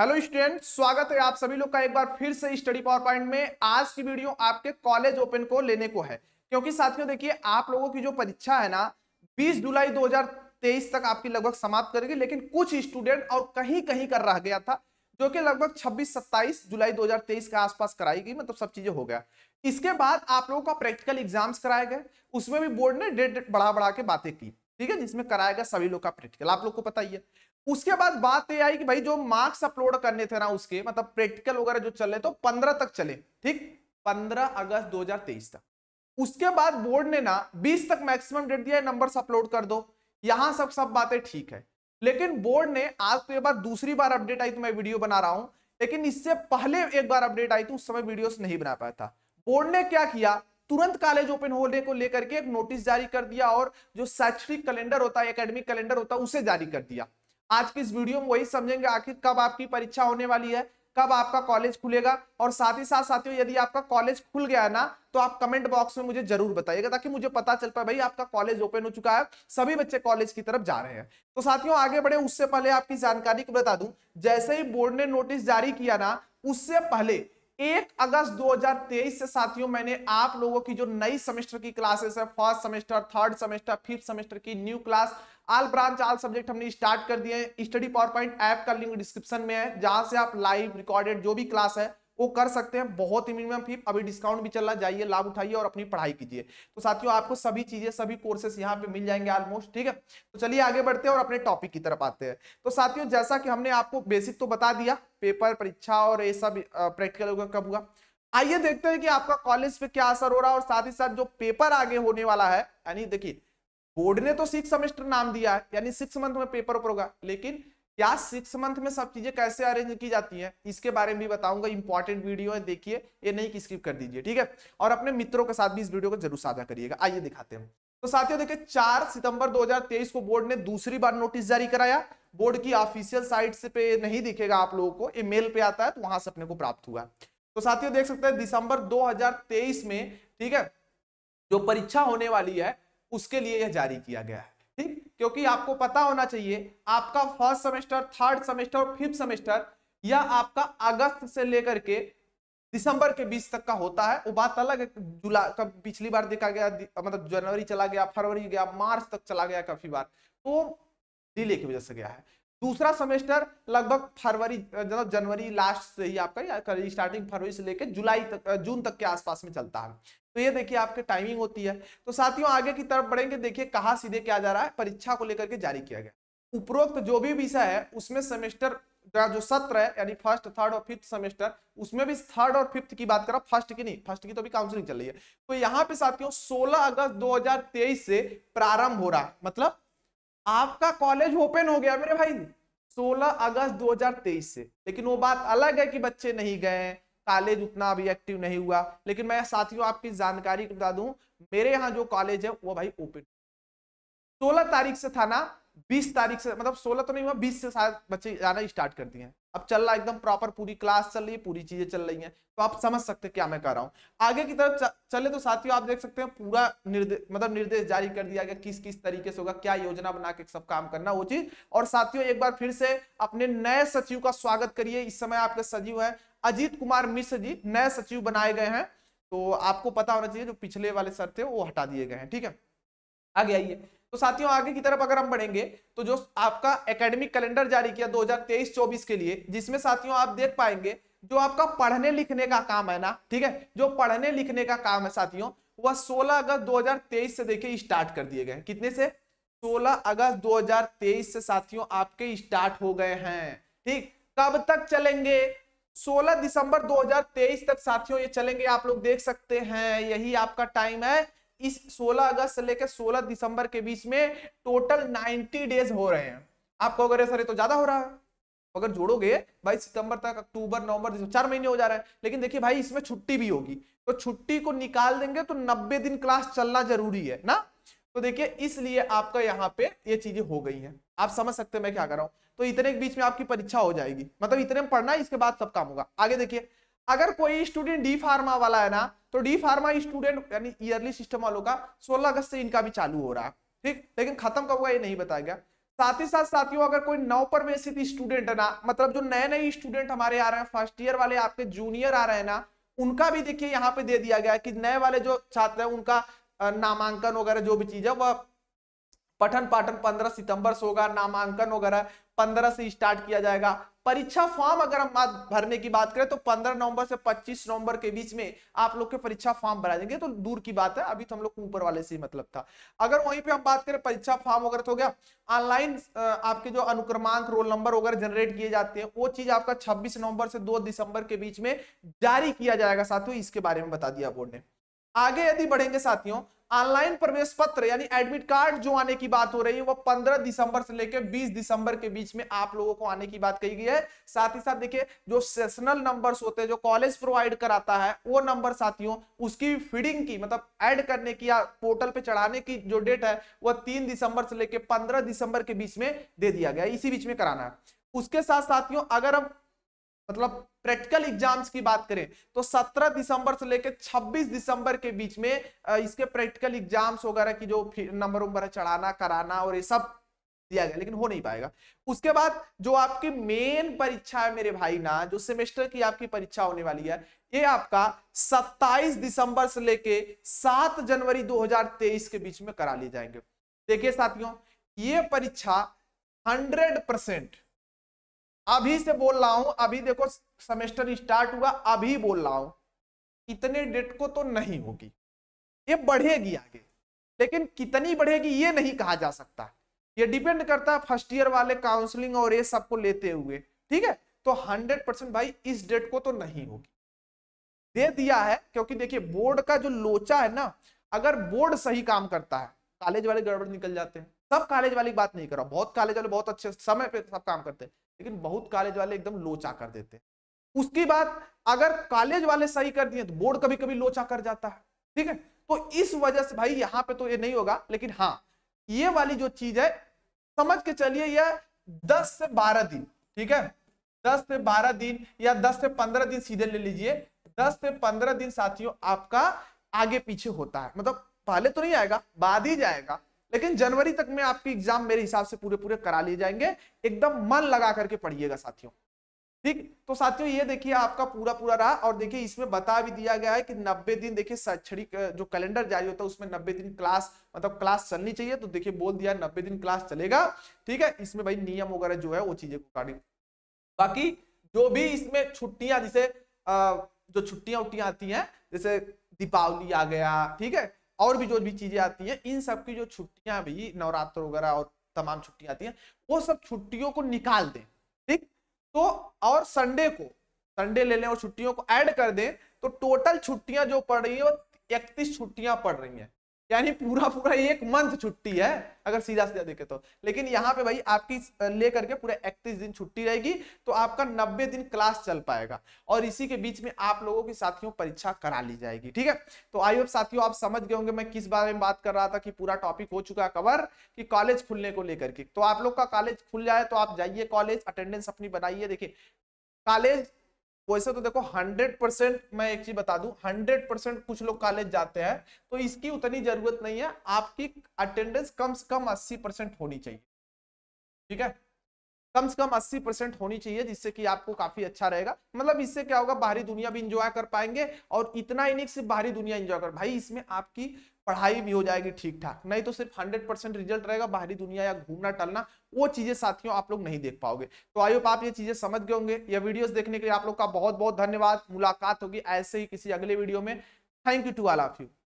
hello student स्वागत है आप सभी लोग का एक बार फिर से स्टडी पावर पॉइंट में आज की वीडियो आपके कॉलेज ओपन को लेने को है क्योंकि साथियों देखिए आप लोगों की जो परीक्षा है ना 20 जुलाई 2023 तक आपकी लगभग समाप्त करेगी लेकिन कुछ स्टूडेंट और कहीं कहीं कर रह गया था जो कि लगभग 26-27 जुलाई 2023 के आसपास कराई गई मतलब सब चीजें हो गया इसके बाद आप लोगों का प्रैक्टिकल एग्जाम्स कराए गए उसमें भी बोर्ड ने डेट बढ़ा बढ़ा के बातें की ठीक है जिसमें कराया गया सभी लोग का प्रैक्टिकल आप लोग को पता ही है उसके बाद बात ये आई कि भाई जो मार्क्स अपलोड करने थे ना उसके मतलब प्रैक्टिकल वगैरह जो चले तो पंद्रह तक चले ठीक पंद्रह अगस्त 2023 तक उसके बाद बोर्ड ने ना बीस तक मैक्सिमम डेट दिया नंबर अपलोड कर दो यहां सब सब बातें ठीक है लेकिन बोर्ड ने आज तो ये बार दूसरी बार अपडेट आई तो मैं वीडियो बना रहा हूं लेकिन इससे पहले एक बार अपडेट आई तो उस समय वीडियो नहीं बना पाया था बोर्ड ने क्या किया तुरंत कॉलेज ओपन होने को लेकर के एक नोटिस जारी कर दिया और जो शैक्षणिक कैलेंडर होता है एकेडमिक कैलेंडर होता है उसे जारी कर दिया आज की इस वीडियो में वही समझेंगे आखिर कब आपकी परीक्षा होने वाली है कब आपका कॉलेज खुलेगा और साथ ही साथ साथियों यदि आपका कॉलेज खुल गया ना तो आप कमेंट बॉक्स में मुझे जरूर बताइएगा ताकि मुझे पता चल पाए भाई आपका कॉलेज ओपन हो चुका है सभी बच्चे कॉलेज की तरफ जा रहे हैं तो साथियों आगे बढ़े उससे पहले आपकी जानकारी को बता दूं जैसे ही बोर्ड ने नोटिस जारी किया ना उससे पहले एक अगस्त 2023 से साथियों मैंने आप लोगों की जो नई सेमेस्टर की क्लासेस है first semester third semester fifth semester की new class all branch all subject हमने स्टार्ट कर दिए स्टडी पावर पॉइंट ऐप का लिंक डिस्क्रिप्शन में है जहां से आप लाइव रिकॉर्डेड जो भी क्लास है वो कर सकते हैं बहुत ही मिनिमम फी अभी डिस्काउंट भी चल रहा है जाइए लाभ उठाइए और अपनी पढ़ाई कीजिए तो साथियों आपको सभी चीजें सभी कोर्सेस यहाँ पे मिल जाएंगे ऑलमोस्ट ठीक है तो चलिए आगे बढ़ते हैं और अपने टॉपिक की तरफ आते हैं तो साथियों जैसा कि हमने आपको बेसिक तो बता दिया पेपर परीक्षा और ये सब प्रैक्टिकल होगा कब हुआ आइए देखते हैं कि आपका कॉलेज पे क्या असर हो रहा है और साथ ही साथ जो पेपर आगे होने वाला है यानी देखिए बोर्ड ने तो सिक्स सेमेस्टर नाम दिया है यानी सिक्स मंथ में पेपर होगा लेकिन क्या सिक्स मंथ में सब चीजें कैसे अरेंज की जाती हैं इसके बारे में भी बताऊंगा इंपॉर्टेंट वीडियो है देखिए ये नहीं की स्किप कर दीजिए ठीक है और अपने मित्रों के साथ भी इस वीडियो को जरूर साझा करिएगा आइए दिखाते हैं तो साथियों देखिए चार सितंबर 2023 को बोर्ड ने दूसरी बार नोटिस जारी कराया बोर्ड की ऑफिशियल साइट से पे नहीं दिखेगा आप लोगों को ये मेल पे आता है तो वहां से अपने को प्राप्त हुआ तो साथियों देख सकते हैं दिसंबर 2023 में ठीक है जो परीक्षा होने वाली है उसके लिए यह जारी किया गया है ठीक क्योंकि आपको पता होना चाहिए आपका फर्स्ट सेमेस्टर थर्ड सेमेस्टर और फिफ्थ सेमेस्टर या आपका अगस्त से लेकर के दिसंबर के बीच तक का होता है वो बात अलग है जुलाई पिछली बार देखा गया मतलब जनवरी चला गया फरवरी गया मार्च तक चला गया काफी बार तो डिले की वजह से गया है दूसरा सेमेस्टर लगभग फरवरी मतलब जनवरी लास्ट से ही आपका स्टार्टिंग फरवरी से लेकर जुलाई तक जून तक के आसपास में चलता है तो ये देखिए आपके टाइमिंग होती है तो साथियों आगे की तरफ बढ़ेंगे देखिए कहा सीधे क्या जा रहा है परीक्षा को लेकर के जारी किया गया उपरोक्त जो भी विषय है उसमें सेमेस्टर जो सत्र है यानी फर्स्ट थर्ड और फिफ्थ सेमेस्टर उसमें भी थर्ड और फिफ्थ की बात करो फर्स्ट की नहीं फर्स्ट की तो अभी काउंसिलिंग चल रही है तो यहाँ पे साथियों 16 अगस्त 2023 से प्रारंभ हो रहा है मतलब आपका कॉलेज ओपन हो गया मेरे भाई 16 अगस्त 2023 से लेकिन वो बात अलग है कि बच्चे नहीं गए कॉलेज उतना अभी एक्टिव नहीं हुआ लेकिन मैं साथियों आपकी जानकारी बता दूं मेरे यहाँ जो कॉलेज है वो भाई ओपन सोलह तारीख से था ना बीस तारीख से मतलब सोलह तो नहीं हुआ बीस से शायद बच्चे जाना स्टार्ट कर दिए हैं अब चल रहा एकदम प्रॉपर पूरी क्लास चल रही है पूरी चीजें चल रही हैं तो आप समझ सकते हैं क्या मैं कह रहा हूँ आगे की तरफ चले तो साथियों आप देख सकते हैं पूरा निर्देश मतलब निर्देश जारी कर दिया गया किस किस तरीके से होगा क्या योजना बना के सब काम करना वो चीज और साथियों एक बार फिर से अपने नए सचिव का स्वागत करिए इस समय आपके सचिव है अजीत कुमार मिश्र जी नए सचिव बनाए गए हैं तो आपको पता होना चाहिए जो पिछले वाले सर थे वो हटा दिए गए हैं ठीक है आगे आइए तो साथियों आगे की तरफ अगर हम बढ़ेंगे तो जो आपका एकेडमिक कैलेंडर जारी किया 2023-24 के लिए जिसमें साथियों आप देख पाएंगे जो आपका पढ़ने लिखने का काम है ना ठीक है जो पढ़ने लिखने का काम है साथियों वह 16 अगस्त 2023 से देखिए स्टार्ट कर दिए गए कितने से 16 अगस्त 2023 से साथियों आपके स्टार्ट हो गए हैं ठीक कब तक चलेंगे 16 दिसंबर 2023 तक साथियों ये चलेंगे आप लोग देख सकते हैं यही आपका टाइम है इस 16 अगस्त से लेकर 16 दिसंबर के बीच में टोटल 90 डेज हो रहे हैं आप कहोगे सर ये तो ज्यादा हो रहा है अगर जोड़ोगे भाई सितंबर तक अक्टूबर नवंबर चार महीने हो जा रहे हैं लेकिन देखिए भाई इसमें छुट्टी भी होगी तो छुट्टी को निकाल देंगे तो नब्बे दिन क्लास चलना जरूरी है ना तो देखिए इसलिए आपका यहाँ पे ये चीजें हो गई हैं आप समझ सकते हैं मैं क्या कर रहा हूँ तो इतने के बीच में आपकी परीक्षा हो जाएगी मतलब इतने में पढ़ना है इसके बाद सब काम होगा आगे देखिए अगर कोई स्टूडेंट डी फार्मा वाला है ना तो डी फार्मा स्टूडेंट यानी ईयरली सिस्टम वालों का सोलह अगस्त से इनका भी चालू हो रहा है ठीक लेकिन खत्म कब हुआ ये नहीं बताया गया साथ ही साथ साथियों अगर कोई नौ प्रवेशित स्टूडेंट है ना मतलब जो नए नए स्टूडेंट हमारे आ रहे हैं फर्स्ट ईयर वाले आपके जूनियर आ रहे हैं ना उनका भी देखिए यहाँ पे दे दिया गया कि नए वाले जो छात्र हैं उनका नामांकन वगैरह जो भी चीज है वह पठन पाठन पंद्रह सितंबर से होगा नामांकन वगैरह पंद्रह से स्टार्ट किया जाएगा परीक्षा फॉर्म अगर हम बात भरने की बात करें तो 15 नवंबर से 25 नवंबर के बीच में आप लोग के परीक्षा फॉर्म भरा देंगे तो दूर की बात है अभी तो हम लोग ऊपर वाले से मतलब था अगर वहीं पे हम बात करें परीक्षा फॉर्म वगैरह तो हो गया ऑनलाइन आपके जो अनुक्रमांक रोल नंबर वगैरह जनरेट किए जाते हैं वो चीज आपका छब्बीस नवंबर से दो दिसंबर के बीच में जारी किया जाएगा साथियों इसके बारे में बता दिया बोर्ड ने आगे यदि बढ़ेंगे साथियों ऑनलाइन प्रवेश पत्र यानी एडमिट कार्ड जो आने की बात हो रही है वह 15 दिसंबर से लेकर 20 दिसंबर के बीच में आप लोगों को आने की बात कही गई है साथ ही साथ देखिए जो सेशनल नंबर्स होते हैं जो कॉलेज प्रोवाइड कराता है वो नंबर साथियों उसकी फीडिंग की मतलब ऐड करने की या पोर्टल पे चढ़ाने की जो डेट है वह तीन दिसंबर से लेकर पंद्रह दिसंबर के बीच में दे दिया गया इसी बीच में कराना है उसके साथ साथियों अगर हम मतलब प्रैक्टिकल एग्जाम्स की बात करें तो 17 दिसंबर से लेकर 26 दिसंबर के बीच में इसके प्रैक्टिकल एग्जाम्स वगैरह की जो नंबर वंबर चढ़ाना कराना और ये सब दिया गया लेकिन हो नहीं पाएगा उसके बाद जो आपकी मेन परीक्षा है मेरे भाई ना जो सेमेस्टर की आपकी परीक्षा होने वाली है ये आपका 27 दिसंबर से लेके 7 जनवरी 2023 के बीच में करा लिए जाएंगे देखिए साथियों ये परीक्षा 100 परसेंट अभी से बोल रहा हूं अभी देखो सेमेस्टर स्टार्ट हुआ अभी बोल रहा हूं इतने डेट को तो नहीं होगी ये बढ़ेगी आगे लेकिन कितनी बढ़ेगी ये नहीं कहा जा सकता ये डिपेंड करता है फर्स्ट ईयर वाले काउंसलिंग और ये सबको लेते हुए ठीक है तो हंड्रेड परसेंट भाई इस डेट को तो नहीं होगी दे दिया है क्योंकि देखिए बोर्ड का जो लोचा है ना अगर बोर्ड सही काम करता है कॉलेज वाले गड़बड़ निकल जाते हैं सब कॉलेज वाली बात नहीं कर रहा बहुत कॉलेज वाले बहुत अच्छे समय पे सब काम करते हैं लेकिन बहुत कॉलेज वाले एकदम लोचा कर देते हैं उसके बाद अगर कॉलेज वाले सही कर दिए तो बोर्ड कभी कभी लोचा कर जाता है ठीक है तो इस वजह से भाई यहाँ पे तो ये नहीं होगा लेकिन हाँ ये वाली जो चीज है समझ के चलिए यह दस से बारह दिन ठीक है दस से बारह दिन या दस से पंद्रह दिन सीधे ले लीजिए दस से पंद्रह दिन साथियों आपका आगे पीछे होता है मतलब पहले तो नहीं आएगा बाद ही जाएगा लेकिन जनवरी तक में आपकी एग्जाम मेरे हिसाब से पूरे पूरे करा लिए जाएंगे एकदम मन लगा करके पढ़िएगा साथियों ठीक तो साथियों ये देखिए आपका पूरा पूरा रहा और देखिए इसमें बता भी दिया गया है कि 90 दिन देखिए शैक्षणिक जो कैलेंडर जारी होता है उसमें 90 दिन क्लास मतलब क्लास चलनी चाहिए तो देखिए बोल दिया नब्बे दिन क्लास चलेगा ठीक है इसमें भाई नियम वगैरह जो है वो चीजें अकॉर्डिंग बाकी जो भी इसमें छुट्टियां जैसे जो छुट्टियां उट्टियां आती हैं जैसे दीपावली आ गया ठीक है और भी जो भी चीज़ें आती है इन सब की जो छुट्टियां भी नवरात्र वगैरह और तमाम छुट्टियां आती हैं वो सब छुट्टियों को निकाल दें ठीक तो और संडे को संडे ले लें और छुट्टियों को ऐड कर दें तो टोटल छुट्टियां जो पड़ रही है वो इकतीस छुट्टियां पड़ रही हैं यानी पूरा पूरा एक मंथ छुट्टी है अगर सीधा सीधा देखे तो लेकिन यहाँ पे भाई आपकी ले करके पूरे इकतीस दिन छुट्टी रहेगी तो आपका नब्बे दिन क्लास चल पाएगा और इसी के बीच में आप लोगों की साथियों परीक्षा करा ली जाएगी ठीक है तो आई होप साथियों आप समझ गए होंगे मैं किस बारे में बात कर रहा था कि पूरा टॉपिक हो चुका है कवर की कॉलेज खुलने को लेकर के तो आप लोग का कॉलेज खुल जाए तो आप जाइए कॉलेज अटेंडेंस अपनी बनाइए देखिए कॉलेज वैसे तो देखो 100 परसेंट मैं एक चीज बता दूं 100 परसेंट कुछ लोग कॉलेज जाते हैं तो इसकी उतनी जरूरत नहीं है आपकी अटेंडेंस कम से कम 80 परसेंट होनी चाहिए ठीक है कम से कम 80 परसेंट होनी चाहिए जिससे कि आपको काफी अच्छा रहेगा मतलब इससे क्या होगा बाहरी दुनिया भी इंजॉय कर पाएंगे और इतना ही नहीं सिर्फ बाहरी दुनिया इंजॉय कर भाई इसमें आपकी पढ़ाई भी हो जाएगी ठीक ठाक नहीं तो सिर्फ 100 परसेंट रिजल्ट रहेगा बाहरी दुनिया या घूमना टलना वो चीजें साथियों आप लोग नहीं देख पाओगे तो आई होप आप ये चीजें समझ गए होंगे या वीडियो देखने के लिए आप लोग का बहुत बहुत धन्यवाद मुलाकात होगी ऐसे ही किसी अगले वीडियो में thank you to all of you